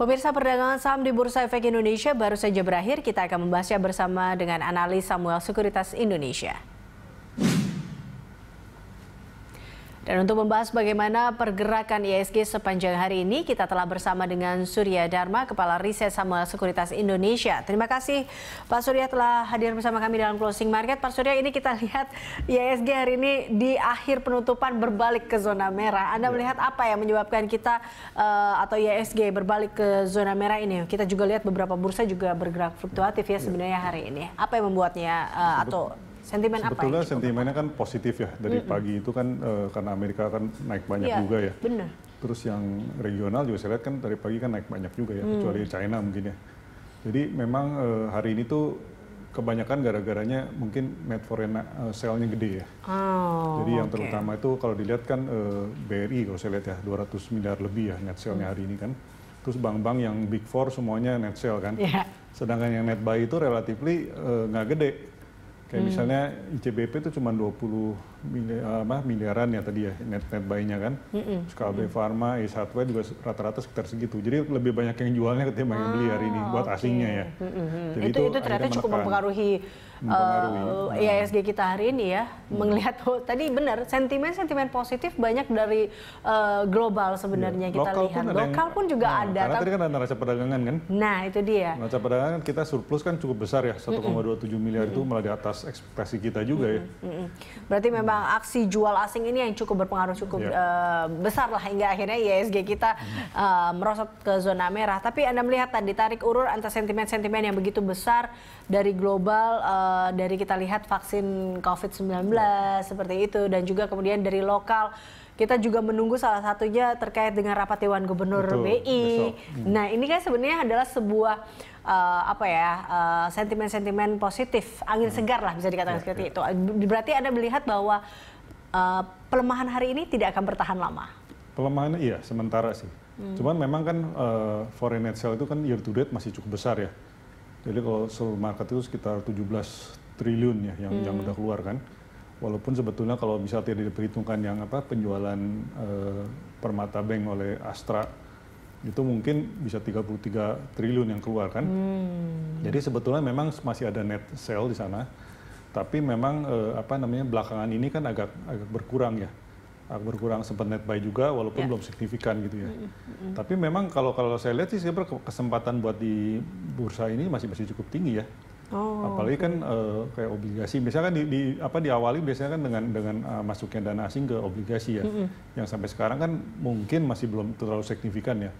Pemirsa perdagangan saham di Bursa Efek Indonesia baru saja berakhir. Kita akan membahasnya bersama dengan analis Samuel Sekuritas Indonesia. Dan untuk membahas bagaimana pergerakan ISG sepanjang hari ini, kita telah bersama dengan Surya Dharma, Kepala Riset Samuel Sekuritas Indonesia. Terima kasih Pak Surya telah hadir bersama kami dalam closing market. Pak Surya ini kita lihat ISG hari ini di akhir penutupan berbalik ke zona merah. Anda ya. melihat apa yang menyebabkan kita uh, atau ISG berbalik ke zona merah ini? Kita juga lihat beberapa bursa juga bergerak fluktuatif ya iya. sebenarnya hari ini. Apa yang membuatnya uh, atau Sentimen apa? Sebetulnya sentimennya kan positif ya dari mm -mm. pagi itu kan e, karena Amerika kan naik banyak yeah, juga ya. Benar. Terus yang regional juga saya lihat kan dari pagi kan naik banyak juga ya, mm. kecuali China mungkin ya. Jadi memang e, hari ini tuh kebanyakan gara-garanya mungkin net foreign uh, eh, sale-nya gede ya. Oh, Jadi yang okay. terutama itu kalau dilihat kan e, BRI kalau saya lihat ya 200 miliar lebih ya net sale-nya mm. hari ini kan. Terus bank-bank yang big four semuanya net sale kan. Yeah. Sedangkan yang net buy itu relatifly nggak uh, gede. Kayak hmm. misalnya ICBP itu cuma 20 miliaran ya tadi ya net net buy-nya kan. mm hmm Terus mm-hmm. Pharma, Hardware juga rata-rata sekitar segitu. Jadi lebih banyak yang jualnya ketimbang ah, yang beli hari ini oh, buat okay. asingnya ya. Mm-hmm. Jadi itu, itu, itu ternyata cukup mempengaruhi, hmm, mempengaruhi uh, eh, nah. ISG kita hari ini ya. Mm. Melihat oh, tadi benar sentimen-sentimen positif banyak dari uh, global sebenarnya yeah. kita Lokal lihat. Pun Lokal yang, pun juga nah, ada. Karena tadi kan ada neraca perdagangan kan. Nah itu dia. Neraca perdagangan kan kita surplus kan cukup besar ya 1,27 mm hmm miliar mm hmm itu malah di atas ekspektasi kita juga mm hmm ya. Mm hmm Berarti memang memang aksi jual asing ini yang cukup berpengaruh cukup yeah. Ya. uh, besar lah hingga akhirnya ISG kita uh, merosot ke zona merah. Tapi Anda melihat tadi tarik urur antara sentimen-sentimen yang begitu besar dari global uh, dari kita lihat vaksin COVID-19 yeah. seperti itu dan juga kemudian dari lokal kita juga menunggu salah satunya terkait dengan rapat dewan gubernur Betul, BI. Besok. Hmm. Nah, ini kan sebenarnya adalah sebuah uh, apa ya eh, sentimen-sentimen positif, angin hmm. segar lah bisa dikatakan ya, seperti ya. itu. Eh, berarti Anda melihat bahwa uh, pelemahan hari ini tidak akan bertahan lama. Pelemahan iya, sementara sih. Hmm. Cuman memang kan uh, foreign net sale itu kan year to date masih cukup besar ya. Jadi kalau seluruh market itu sekitar 17 triliun ya yang hmm. yang udah keluar kan. Walaupun sebetulnya kalau misalnya tidak diperhitungkan yang apa penjualan uh, permata bank oleh Astra itu mungkin bisa 33 triliun yang keluar kan. Hmm. Jadi sebetulnya memang masih ada net sale di sana, tapi memang eh, apa namanya belakangan ini kan agak agak berkurang ya, agak berkurang sempat net buy juga walaupun ya. belum signifikan gitu ya. -hmm. hmm, hmm. Tapi memang kalau kalau saya lihat sih kesempatan buat di bursa ini masih masih cukup tinggi ya. Oh, apalagi kan uh, kayak obligasi biasanya kan di, di apa diawali biasanya kan dengan dengan uh, masuknya dana asing ke obligasi ya mm -hmm. yang sampai sekarang kan mungkin masih belum terlalu signifikan ya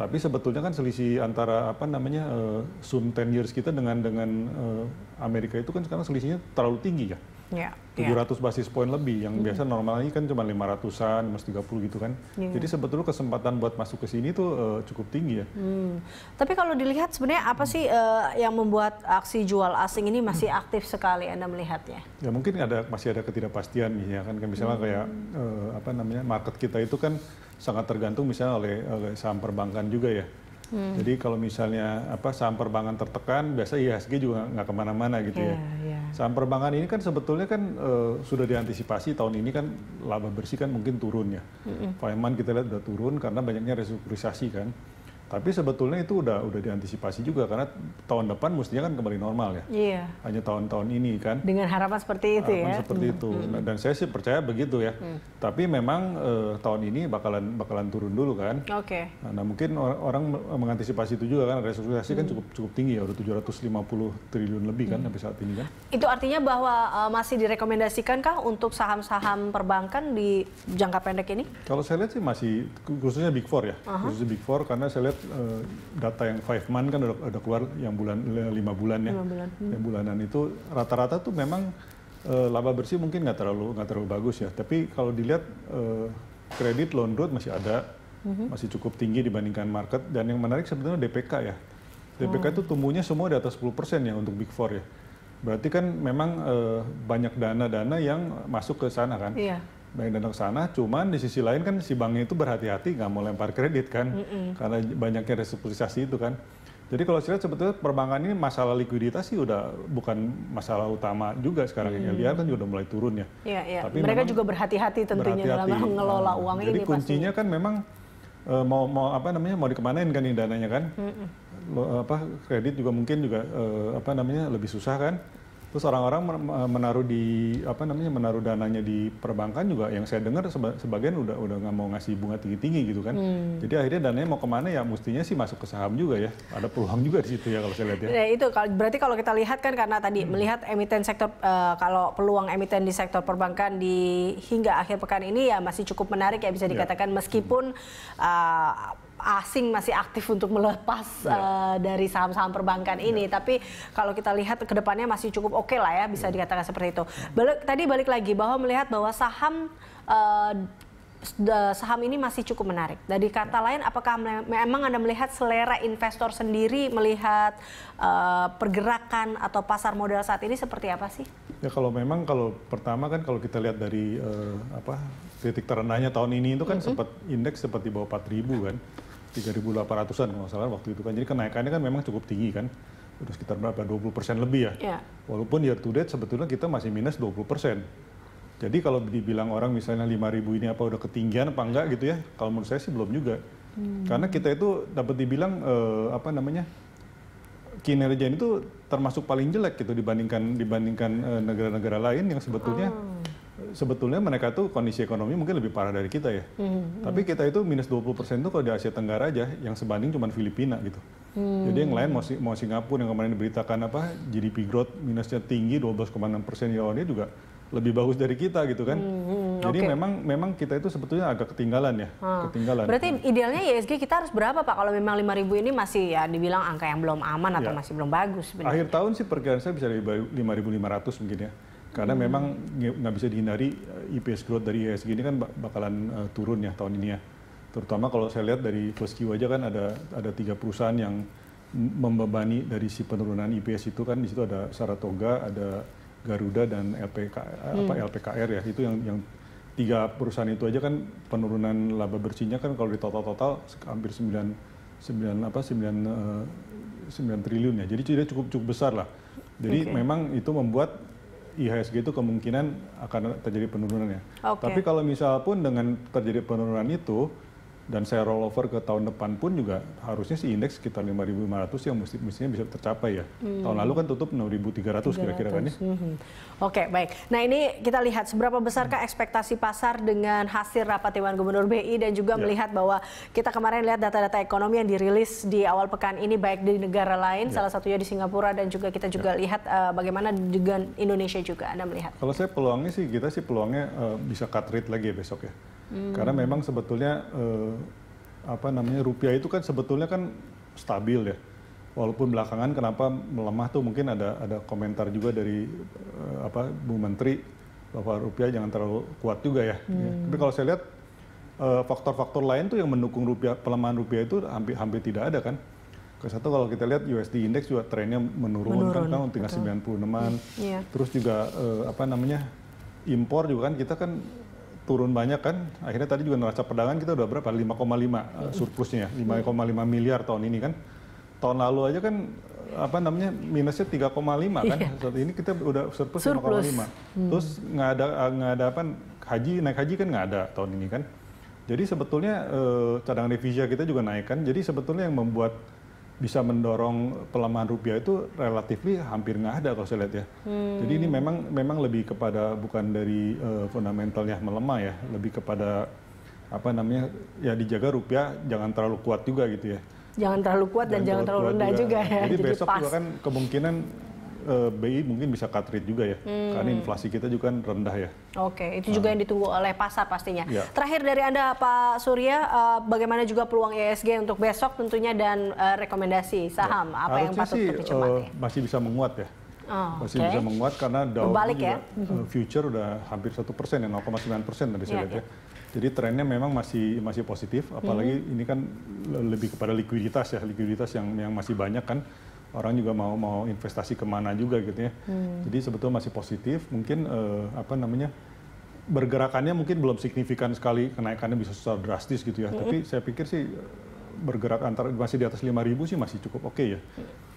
tapi sebetulnya kan selisih antara apa namanya uh, sum 10 years kita dengan dengan uh, Amerika itu kan sekarang selisihnya terlalu tinggi ya. Yeah, 700 yeah. basis point lebih yang mm -hmm. biasa normalnya kan cuma 500-an, puluh gitu kan. Yeah. Jadi sebetulnya kesempatan buat masuk ke sini tuh uh, cukup tinggi ya. Mm. Tapi kalau dilihat sebenarnya apa sih uh, yang membuat aksi jual asing ini masih hmm. aktif sekali Anda melihatnya? Ya mungkin ada masih ada ketidakpastian ya kan, kan misalnya hmm. kayak uh, apa namanya market kita itu kan sangat tergantung misalnya oleh, oleh saham perbankan juga ya. Hmm. Jadi kalau misalnya apa saham perbankan tertekan, biasa IHSG juga nggak kemana-mana gitu yeah, ya. Yeah. Iya. Saham perbankan ini kan sebetulnya kan e, sudah diantisipasi tahun ini kan laba bersih kan mungkin turun ya. Mm -hmm. Fireman kita lihat sudah turun karena banyaknya restrukturisasi kan. Tapi sebetulnya itu udah udah diantisipasi juga karena tahun depan mestinya kan kembali normal ya. Iya. Hanya tahun-tahun ini kan. Dengan harapan seperti itu ya. harapan ya. seperti hmm. itu. Hmm. Nah, dan saya sih percaya begitu ya. Hmm. Tapi memang eh, tahun ini bakalan bakalan turun dulu kan. Oke. Okay. Nah, nah, mungkin or orang mengantisipasi itu juga kan resolusi kan hmm. kan cukup cukup tinggi ya udah 750 triliun lebih kan hmm. sampai saat ini kan. Itu artinya bahwa uh, masih direkomendasikan kah untuk saham-saham perbankan di jangka pendek ini? Kalau saya lihat sih masih khususnya Big Four ya. Uh -huh. Khususnya Big Four karena saya lihat Eh, data yang five month kan udah, keluar yang bulan lima bulan ya, bulan. Hmm. yang bulanan itu rata-rata tuh memang eh, laba bersih mungkin nggak terlalu nggak terlalu bagus ya. Tapi kalau dilihat uh, kredit loan growth masih ada, hmm. masih cukup tinggi dibandingkan market. Dan yang menarik sebetulnya DPK ya. DPK oh. itu tumbuhnya semua di atas 10% ya untuk Big Four ya. Berarti kan memang banyak dana-dana yang masuk ke sana kan. Iya bank datang ke sana. Cuman di sisi lain kan si banknya itu berhati-hati nggak mau lempar kredit kan, mm karena banyaknya restrukturisasi itu kan. Jadi kalau saya lihat sebetulnya perbankan ini masalah likuiditas sih udah bukan masalah utama juga sekarang hmm. Lihat kan juga udah mulai turun ya. Iya, yeah. Tapi mereka juga berhati-hati tentunya berhati dalam mengelola nah, uang Jadi ini. Jadi kuncinya kan memang e, mau mau apa namanya mau dikemanain kan ini dananya kan. -mm. Lo, apa kredit juga mungkin juga uh, apa namanya lebih susah kan. Terus orang-orang menaruh di apa namanya menaruh dananya di perbankan juga yang saya dengar sebagian udah udah nggak mau ngasih bunga tinggi-tinggi gitu kan. Hmm. Jadi akhirnya dananya mau kemana ya mestinya sih masuk ke saham juga ya. Ada peluang juga di situ ya kalau saya lihat ya. Nah, itu berarti kalau kita lihat kan karena tadi hmm. melihat emiten sektor uh, kalau peluang emiten di sektor perbankan di hingga akhir pekan ini ya masih cukup menarik ya bisa iya. dikatakan ya. meskipun uh, asing masih aktif untuk melepas yeah. Iya. uh, dari saham-saham perbankan yeah. ini. Tapi kalau kita lihat ke depannya masih cukup oke okay lah ya bisa yeah. dikatakan seperti itu. Iya. Balik, tadi balik lagi bahwa melihat bahwa saham uh, saham ini masih cukup menarik. Dari iya. kata ya. lain, apakah memang Anda melihat selera investor sendiri melihat uh, pergerakan atau pasar modal saat ini seperti apa sih? Ya kalau memang kalau pertama kan kalau kita lihat dari uh, apa titik terendahnya tahun ini itu kan mm -hmm. sempat indeks seperti di bawah 4000 kan. 3.800-an kalau salah waktu itu kan. Jadi kenaikannya kan memang cukup tinggi kan. Udah sekitar berapa? 20 persen lebih ya. Yeah. Walaupun year to date sebetulnya kita masih minus 20 persen. Jadi kalau dibilang orang misalnya 5.000 ini apa udah ketinggian apa enggak gitu ya, kalau menurut saya sih belum juga. Hmm. Karena kita itu dapat dibilang eh, apa namanya kinerja ini tuh termasuk paling jelek gitu dibandingkan dibandingkan eh, negara-negara lain yang sebetulnya oh sebetulnya mereka tuh kondisi ekonomi mungkin lebih parah dari kita ya. hmm, hmm. Tapi kita itu minus 20% tuh kalau di Asia Tenggara aja yang sebanding cuma Filipina gitu. hmm Jadi yang lain mau, mau Singapura yang kemarin diberitakan apa GDP growth minusnya tinggi 12,6% persen ya year juga lebih bagus dari kita gitu kan. Hmm, hmm, hmm Jadi okay. memang memang kita itu sebetulnya agak ketinggalan ya, hmm. ketinggalan. Berarti idealnya ISG e kita harus berapa Pak kalau memang 5000 ini masih ya dibilang angka yang belum aman atau ya. masih belum bagus sebenarnya. Akhir tahun sih perkiraan saya bisa lima 5500 mungkin ya. Karena hmm. memang nggak bisa dihindari IPS eh, e growth dari ESG ini kan bakalan uh, turun ya tahun ini ya. Terutama kalau saya lihat dari first Q aja kan ada ada tiga perusahaan yang membebani dari si penurunan IPS e itu kan di situ ada Saratoga, ada Garuda dan LPK eh, hmm. apa LPKR ya itu yang yang tiga perusahaan itu aja kan penurunan laba bersihnya kan kalau di total-total hampir 9 9 apa 9 9 triliun ya. Jadi tidak cukup cukup besar lah. Jadi okay. memang itu membuat IHSG itu kemungkinan akan terjadi penurunan ya. Okay. Tapi kalau misal pun dengan terjadi penurunan itu, dan saya rollover ke tahun depan pun juga harusnya si indeks sekitar 5.500 yang mesti, mestinya bisa tercapai ya. Hmm. Tahun lalu kan tutup 6.300 kira-kira kan ya. Hmm, hmm. Oke, okay, baik. Nah, ini kita lihat seberapa besarkah hmm. ekspektasi pasar dengan hasil rapat Dewan Gubernur BI dan juga yeah. melihat bahwa kita kemarin lihat data-data ekonomi yang dirilis di awal pekan ini baik di negara lain, yeah. salah satunya di Singapura dan juga kita juga yeah. lihat uh, bagaimana dengan Indonesia juga Anda melihat. Kalau saya peluangnya sih kita sih peluangnya uh, bisa cut rate lagi ya besok ya Hmm. Karena memang sebetulnya eh, apa namanya rupiah itu kan sebetulnya kan stabil ya. Walaupun belakangan kenapa melemah tuh mungkin ada ada komentar juga dari eh, apa Bu Menteri bahwa rupiah jangan terlalu kuat juga ya. Hmm. ya. Tapi kalau saya lihat eh, faktor-faktor eh, lain tuh yang mendukung rupiah pelemahan rupiah itu hampir hampir tidak ada kan. Ke satu kalau kita lihat USD index juga trennya menurun, kan, menurun kan kan tinggal 96 an. Yeah. Terus juga eh, apa namanya impor juga kan kita kan turun banyak kan. Akhirnya tadi juga neraca perdagangan kita udah berapa? 5,5 eh, hmm. surplusnya, 5,5 ya, hmm. miliar tahun ini kan. Tahun lalu aja kan apa namanya minusnya 3,5 kan. Yeah. Saat ini kita udah surplus, surplus. 5,5. Hmm. Terus nggak ada eh, nggak ada apa haji naik haji kan nggak ada tahun ini kan. Jadi sebetulnya eh, cadangan devisa kita juga naik kan. Jadi sebetulnya yang membuat bisa mendorong pelemahan rupiah itu relatif hampir nggak ada kalau saya lihat ya. Hmm. Jadi ini memang memang lebih kepada bukan dari uh, eh, fundamentalnya melemah ya, lebih kepada apa namanya ya dijaga rupiah jangan terlalu kuat juga gitu ya. Jangan terlalu kuat dan jangan terlalu, terlalu rendah juga. juga ya. Jadi, Jadi besok pas. juga kan kemungkinan uh, eh, BI mungkin bisa cut rate juga ya, hmm. karena inflasi kita juga kan rendah ya. Oke, itu nah. juga uh. yang ditunggu oleh pasar pastinya. Ya. Terakhir dari Anda Pak Surya, uh, bagaimana juga peluang ESG untuk besok tentunya dan uh, rekomendasi saham, ya. apa Harusnya yang patut Uh, masih bisa menguat ya. Oh, masih okay. bisa menguat karena Dow Berbalik ya? Hmm. future udah hampir satu persen ya 0,9 persen tadi saya ya, lihat ya. ya. Jadi trennya memang masih masih positif, apalagi hmm. ini kan lebih kepada likuiditas ya, likuiditas yang yang masih banyak kan orang juga mau mau investasi kemana juga gitu ya. Hmm. Jadi sebetulnya masih positif, mungkin uh, apa namanya bergerakannya mungkin belum signifikan sekali kenaikannya bisa secara drastis gitu ya. Hmm. Tapi saya pikir sih bergerak antar masih di atas 5.000 sih masih cukup oke okay ya.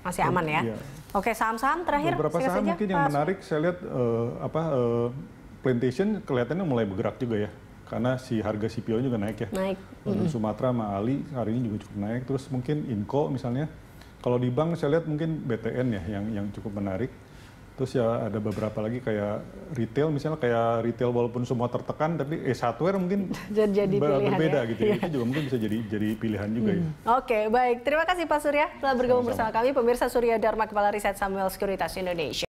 Masih aman ya. ya. Oke saham-saham terakhir. Beberapa saham saja, mungkin yang menarik saya lihat eh, apa eh, plantation kelihatannya mulai bergerak juga ya karena si harga CPO juga naik ya. Naik. mm -hmm. Sumatera sama Ali hari ini juga cukup naik. Terus mungkin Inco misalnya kalau di bank saya lihat mungkin BTN ya yang yang cukup menarik. Terus ya ada beberapa lagi kayak retail misalnya kayak retail walaupun semua tertekan tapi eh software mungkin jadi, jadi ya. berbeda ya? gitu ya. Iya. Itu juga mungkin bisa jadi jadi pilihan juga ya. hmm. ya. Oke, okay, baik. Terima kasih Pak Surya telah bergabung Sama -sama. bersama kami pemirsa Surya Dharma Kepala Riset Samuel Sekuritas Indonesia.